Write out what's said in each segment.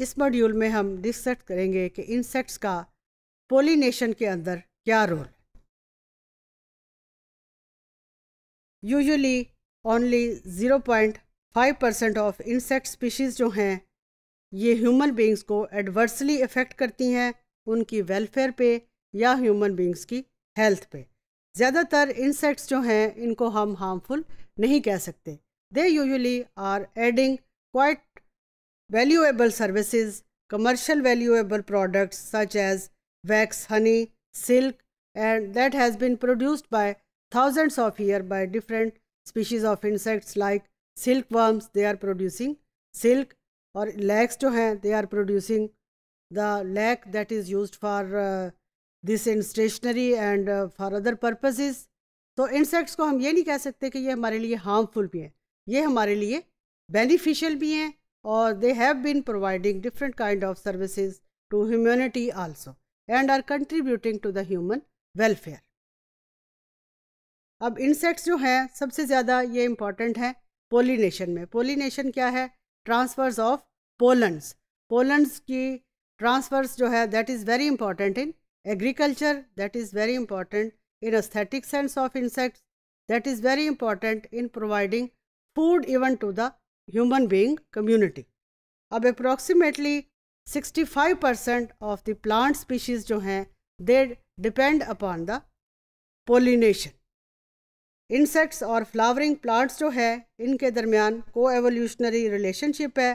इस मॉड्यूल में हम डिस्कस करेंगे कि इंसेक्ट्स का पोलिनेशन के अंदर क्या रोल है usually only 0.5 percent of insect species जो हैं ये ह्यूमन बींग्स को एडवर्सली इफ़ेक्ट करती हैं उनकी वेलफेयर पे या ह्यूमन बींग्स की हेल्थ पे ज़्यादातर इंसेक्ट्स जो हैं इनको हम हार्मफुल नहीं कह सकते they usually are adding quite valuable services, commercial valuable products such as wax, honey, silk, and that has been produced by thousands of years by different species of insects like silkworms, they are producing silk or lax, They are producing the the that is used for use for this and stationery uh, and for other purposes. तो इंसेक्ट्स को हम ये नहीं कह सकते कि ये हमारे लिए हार्मफुल भी हैं ये हमारे लिए बेनिफिशियल भी हैं or they have been providing different kind of services to humanity also and are contributing to the human welfare ab insects jo hain sabse zyada ye important hai pollination pollination kya hai transfers of pollens pollens ki transfers jo hai that is very important in agriculture that is very important in aesthetic sense of insects that is very important in providing food even to the human being community. अब approximately 65 percent of the plant species जो हैं they depend upon the pollination insects और flowering plants जो है इनके दरमियान को evolutionary relationship है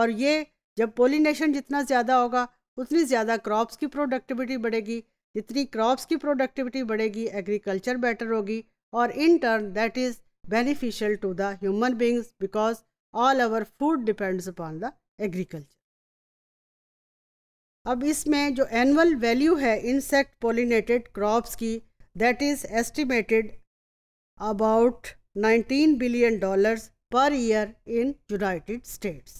और ये जब पोलिनेशन जितना ज़्यादा होगा उतनी ज़्यादा क्रॉप्स की प्रोडक्टिविटी बढ़ेगी जितनी क्रॉप्स की प्रोडक्टिविटी बढ़ेगी एग्रीकल्चर बेटर होगी और in turn that is beneficial to the human beings because all our food depends upon the agriculture अब इसमें जो एनुअल वैल्यू है इंसेक्ट पोलिनेटेड क्रॉप्स की that is estimated about 19 billion dollars per year in United States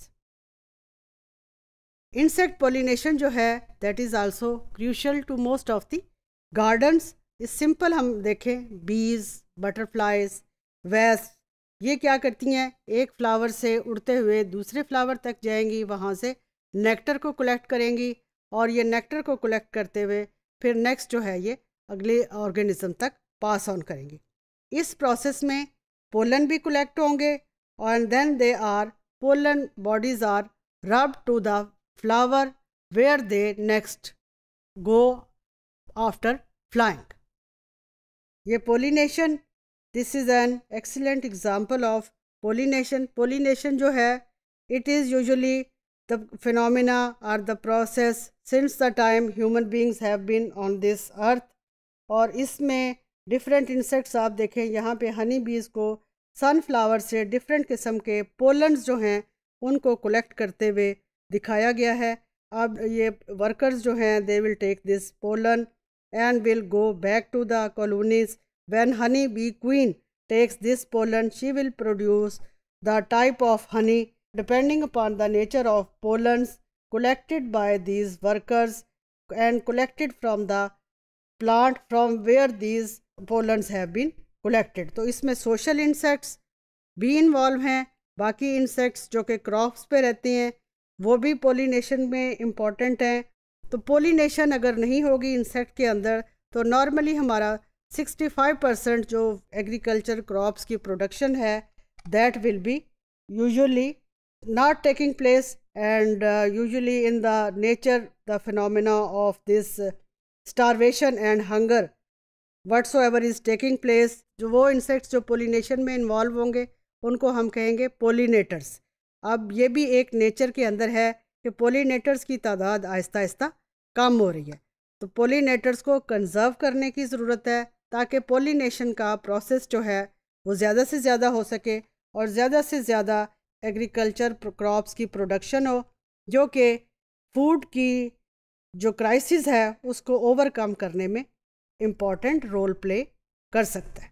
insect pollination जो है that is also crucial to most of the gardens इस simple हम देखें बीज बटरफ्लाइज वेस्ट ये क्या करती हैं एक फ्लावर से उड़ते हुए दूसरे फ्लावर तक जाएंगी वहाँ से नेक्टर को कलेक्ट करेंगी और ये नेक्टर को कलेक्ट करते हुए फिर नेक्स्ट जो है ये अगले ऑर्गेनिज्म तक पास ऑन करेंगी इस प्रोसेस में पोलन भी कलेक्ट होंगे और then they are pollen bodies are rub to the flower where they next go after flying ये pollination this is an excellent example of pollination pollination जो है it is usually the phenomena or the process since the time human beings have been on this earth और इसमें different insects आप देखें यहाँ पे हनी बीज को सनफ्लावर से डिफरेंट किस्म के पोलन्स जो हैं उनको कलेक्ट करते हुए दिखाया गया है अब ये वर्कर्स जो हैं they will take this pollen and will go back to the colonies When honey bee queen takes this pollen, she will produce the type of honey depending upon the nature of pollens collected by these workers and collected from the plant from where these pollens have been collected. to isme social insects भी involve hain baki insects jo ke crops pe रहते hain wo bhi pollination mein important hain to pollination agar nahi hogi insect ke andar to normally hamara 65 percent जो agriculture crops की production है that will be usually not taking place and usually in the nature the phenomena of this starvation and hunger whatsoever is taking place जो वो insects जो pollination में involve होंगे उनको हम कहेंगे पोलिनेटर्स अब ये भी एक नेचर के अंदर है कि पोलिनेटर्स की तादाद आहिस्ता आहिस्ता कम हो रही है तो पोलिनेटर्स को कंजर्व करने की ज़रूरत है ताकि पोलिनेशन का प्रोसेस जो है वो ज़्यादा से ज़्यादा हो सके और ज़्यादा से ज़्यादा एग्रीकल्चर क्रॉप्स की प्रोडक्शन हो जो कि फूड की जो क्राइसिस है उसको ओवरकम करने में इम्पॉर्टेंट रोल प्ले कर सकता है